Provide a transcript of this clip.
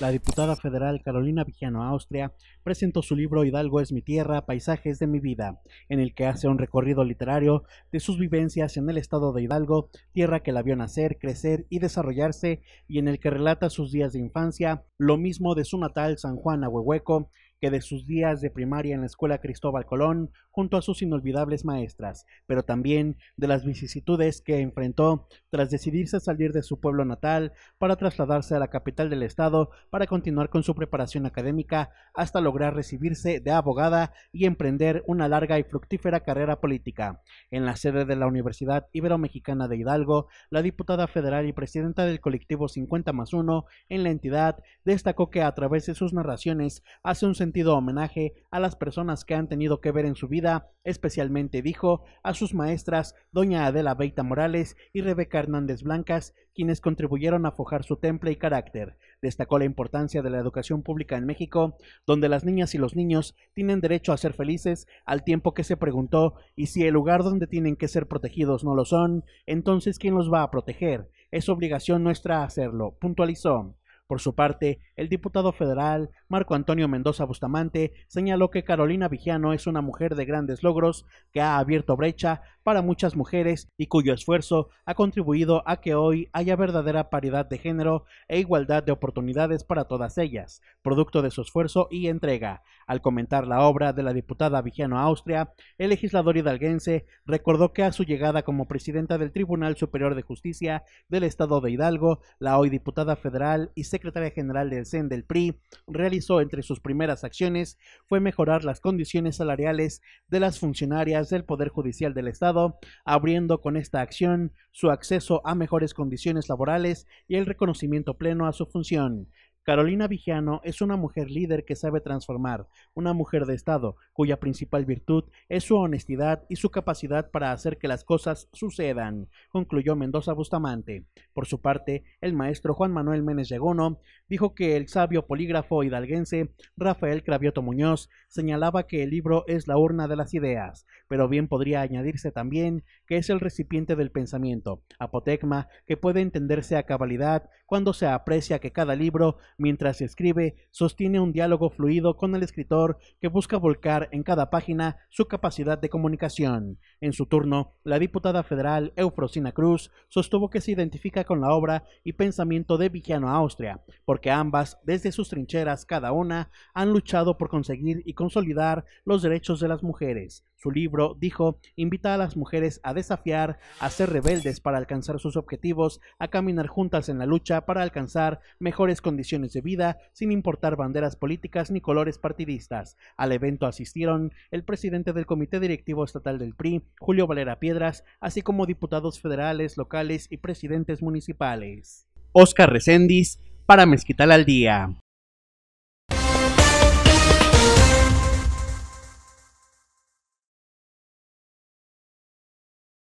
La diputada federal Carolina Vigiano Austria presentó su libro Hidalgo es mi tierra, paisajes de mi vida, en el que hace un recorrido literario de sus vivencias en el estado de Hidalgo, tierra que la vio nacer, crecer y desarrollarse, y en el que relata sus días de infancia, lo mismo de su natal San Juan Ahuehueco, que de sus días de primaria en la escuela Cristóbal Colón junto a sus inolvidables maestras, pero también de las vicisitudes que enfrentó tras decidirse salir de su pueblo natal para trasladarse a la capital del estado para continuar con su preparación académica hasta lograr recibirse de abogada y emprender una larga y fructífera carrera política. En la sede de la Universidad Ibero-Mexicana de Hidalgo, la diputada federal y presidenta del colectivo 50 más 1 en la entidad destacó que a través de sus narraciones hace un sentido homenaje a las personas que han tenido que ver en su vida, especialmente dijo a sus maestras doña Adela Beita Morales y Rebeca Hernández Blancas, quienes contribuyeron a forjar su temple y carácter. Destacó la importancia de la educación pública en México, donde las niñas y los niños tienen derecho a ser felices, al tiempo que se preguntó, ¿y si el lugar donde tienen que ser protegidos no lo son? Entonces, ¿quién los va a proteger? Es obligación nuestra hacerlo, puntualizó. Por su parte, el diputado federal Marco Antonio Mendoza Bustamante señaló que Carolina Vigiano es una mujer de grandes logros que ha abierto brecha para muchas mujeres y cuyo esfuerzo ha contribuido a que hoy haya verdadera paridad de género e igualdad de oportunidades para todas ellas, producto de su esfuerzo y entrega. Al comentar la obra de la diputada Vigiano Austria, el legislador hidalguense recordó que a su llegada como presidenta del Tribunal Superior de Justicia del Estado de Hidalgo, la hoy diputada federal y secretaria general del CEN del PRI realizó entre sus primeras acciones fue mejorar las condiciones salariales de las funcionarias del Poder Judicial del Estado abriendo con esta acción su acceso a mejores condiciones laborales y el reconocimiento pleno a su función. Carolina Vigiano es una mujer líder que sabe transformar, una mujer de Estado, cuya principal virtud es su honestidad y su capacidad para hacer que las cosas sucedan, concluyó Mendoza Bustamante. Por su parte, el maestro Juan Manuel Menes Llegono dijo que el sabio polígrafo hidalguense Rafael Cravioto Muñoz señalaba que el libro es la urna de las ideas, pero bien podría añadirse también que es el recipiente del pensamiento, apotecma, que puede entenderse a cabalidad cuando se aprecia que cada libro Mientras escribe, sostiene un diálogo fluido con el escritor que busca volcar en cada página su capacidad de comunicación. En su turno, la diputada federal Eufrosina Cruz sostuvo que se identifica con la obra y pensamiento de Vigiano Austria, porque ambas, desde sus trincheras cada una, han luchado por conseguir y consolidar los derechos de las mujeres su libro, dijo, invita a las mujeres a desafiar, a ser rebeldes para alcanzar sus objetivos, a caminar juntas en la lucha para alcanzar mejores condiciones de vida, sin importar banderas políticas ni colores partidistas. Al evento asistieron el presidente del Comité Directivo Estatal del PRI, Julio Valera Piedras, así como diputados federales, locales y presidentes municipales. Oscar Recendis, para Mezquital al Día.